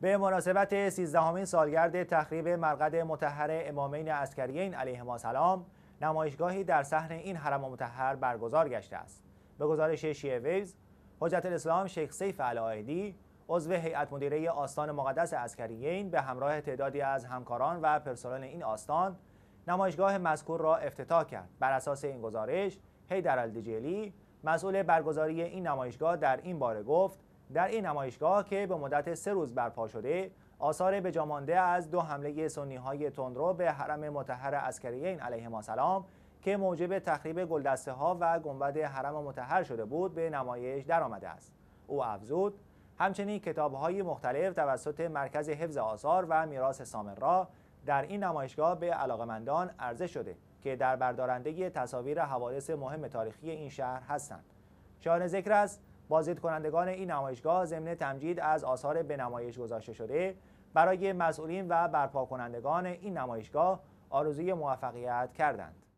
به مناسبت 13 سالگرد تخریب مرقد متحر امامین عسکریین علیهما سلام نمایشگاهی در صحن این حرم متحر برگزار گشته است به گزارش شیعه ویز حجت الاسلام شیخ سیف علایدی عضو هیئت مدیره آستان مقدس عسکریین به همراه تعدادی از همکاران و پرسنل این آستان نمایشگاه مذکور را افتتاح کرد بر اساس این گزارش هیدر الدجلی مسئول برگزاری این نمایشگاه در این باره گفت در این نمایشگاه که به مدت سه روز برپا شده آثار بجامانده از دو حمله سنی های تندرو به حرم متحر اسکریین علیه سلام که موجب تخریب گلدسته ها و گنبد حرم متحر شده بود به نمایش درآمده است او افزود همچنین کتاب های مختلف توسط مرکز حفظ آثار و میراث سامرا در این نمایشگاه به علاقمندان عرضه شده که در بردارندگی تصاویر حوادث مهم تاریخی این شهر هستند شاهان ذکر است بازدید کنندگان این نمایشگاه ضمن تمجید از آثار به نمایش گذاشته شده برای مسئولین و برپا کنندگان این نمایشگاه آرزوی موفقیت کردند